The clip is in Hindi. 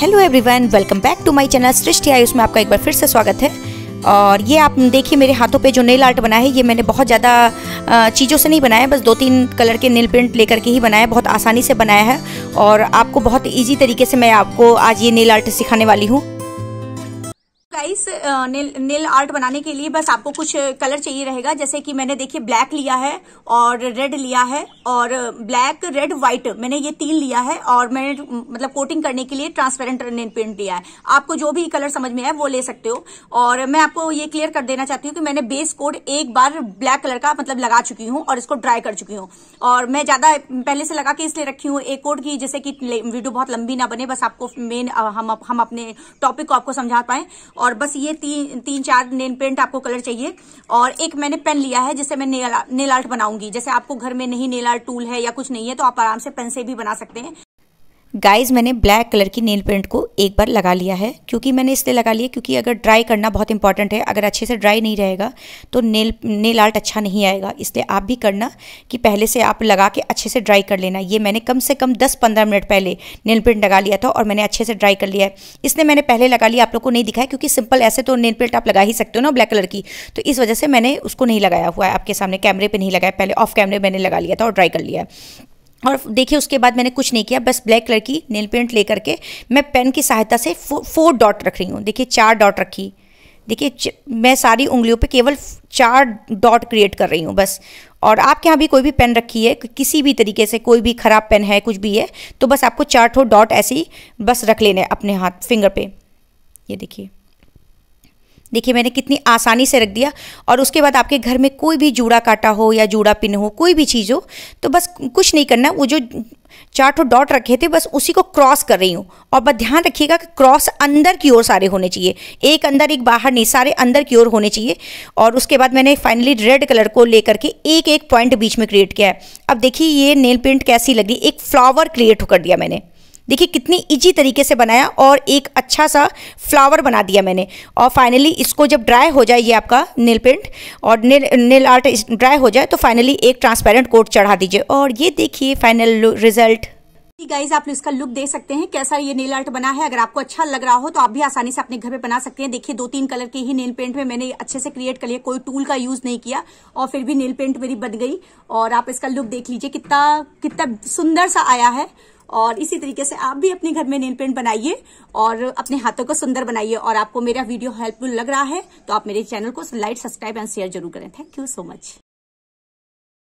hello everyone welcome back to my channel Srishti Ayush में आपका एक बार फिर से स्वागत है और ये आप देखिए मेरे हाथों पे जो नेल आर्ट बना है ये मैंने बहुत ज़्यादा चीज़ों से नहीं बनाया बस दो तीन कलर के नेल प्रिंट लेकर के ही बनाया बहुत आसानी से बनाया है और आपको बहुत ईजी तरीके से मैं आपको आज ये नेल आर्ट सिखाने वाली हूँ गाइस नेल नेल आर्ट बनाने के लिए बस आपको कुछ कलर चाहिए रहेगा जैसे कि मैंने देखिए ब्लैक लिया है और रेड लिया है और ब्लैक रेड व्हाइट मैंने ये तीन लिया है और मैंने मतलब कोटिंग करने के लिए ट्रांसपेरेंट नेल पेंट लिया है आपको जो भी कलर समझ में आए वो ले सकते हो और मैं आपको ये क्लियर कर देना चाहती हूँ कि मैंने बेस कोड एक बार ब्लैक कलर का मतलब लगा चुकी हूँ और इसको ड्राई कर चुकी हूँ और मैं ज्यादा पहले से लगा के इसलिए रखी हूँ एक कोड की जैसे कि वीडियो बहुत लंबी ना बने बस आपको मेन हम हम अपने टॉपिक को आपको समझा पाए और और बस ये तीन तीन चार नेल पेंट आपको कलर चाहिए और एक मैंने पेन लिया है जिससे मैं नेल आर्ट बनाऊंगी जैसे आपको घर में नहीं नेल आर्ट टूल है या कुछ नहीं है तो आप आराम से पेन से भी बना सकते हैं गाइज मैंने ब्लैक कलर की नेल पेंट को एक बार लगा लिया है क्योंकि मैंने इसलिए लगा लिया क्योंकि अगर ड्राई करना बहुत इंपॉर्टेंट है अगर अच्छे से ड्राई नहीं रहेगा तो नेल नेल आर्ट अच्छा नहीं आएगा इसलिए आप भी करना कि पहले से आप लगा के अच्छे से ड्राई कर लेना ये मैंने कम से कम 10-15 मिनट पहले नेल पेंट लगा लिया था और मैंने अच्छे से ड्राई कर लिया है इसलिए मैंने पहले लगा लिया आप लोग को नहीं दिखाया क्योंकि सिंपल ऐसे तो नेल पेंट आप लगा ही सकते हो ना ब्लैक कलर की तो इस वजह से मैंने उसको नहीं लगाया हुआ है आपके सामने कैमरे पर नहीं लगाया पहले ऑफ कैमरे मैंने लगा लिया था और ड्राई कर लिया है और देखिए उसके बाद मैंने कुछ नहीं किया बस ब्लैक कलर की नेल पेंट ले करके मैं पेन की सहायता से फो, फोर डॉट रख रही हूँ देखिए चार डॉट रखी देखिए मैं सारी उंगलियों पे केवल चार डॉट क्रिएट कर रही हूँ बस और आपके यहाँ भी कोई भी पेन रखी है किसी भी तरीके से कोई भी ख़राब पेन है कुछ भी है तो बस आपको चार ठो डॉट ऐसे ही बस रख लेने अपने हाथ फिंगर पे ये देखिए देखिए मैंने कितनी आसानी से रख दिया और उसके बाद आपके घर में कोई भी जूड़ा काटा हो या जूड़ा पिन हो कोई भी चीज़ हो तो बस कुछ नहीं करना वो जो चार ठो डॉट रखे थे बस उसी को क्रॉस कर रही हूँ और बस ध्यान रखिएगा कि क्रॉस अंदर की ओर सारे होने चाहिए एक अंदर एक बाहर नहीं सारे अंदर की ओर होने चाहिए और उसके बाद मैंने फाइनली रेड कलर को लेकर के एक एक पॉइंट बीच में क्रिएट किया है अब देखिए ये नेल पेंट कैसी लगी एक फ्लावर क्रिएट कर दिया मैंने देखिए कितनी इजी तरीके से बनाया और एक अच्छा सा फ्लावर बना दिया मैंने और फाइनली इसको जब ड्राई हो जाए ये आपका नेल पेंट और नेल नेल आर्ट ड्राई हो जाए तो फाइनली एक ट्रांसपेरेंट कोट चढ़ा दीजिए और ये देखिए फाइनल रिजल्ट गाइज आप इसका लुक दे सकते हैं कैसा ये नेल आर्ट बना है अगर आपको अच्छा लग रहा हो तो आप भी आसानी से अपने घर पे बना सकते हैं देखिए दो तीन कलर के ही नेल पेंट में मैंने अच्छे से क्रिएट कर लिया कोई टूल का यूज नहीं किया और फिर भी नेल पेंट मेरी बद गई और आप इसका लुक देख लीजिए कितना कितना सुंदर सा आया है और इसी तरीके से आप भी अपने घर में नेल पेंट बनाइए और अपने हाथों को सुंदर बनाइए और आपको मेरा वीडियो हेल्पफुल लग रहा है तो आप मेरे चैनल को लाइक सब्सक्राइब एंड शेयर जरूर करें थैंक यू सो मच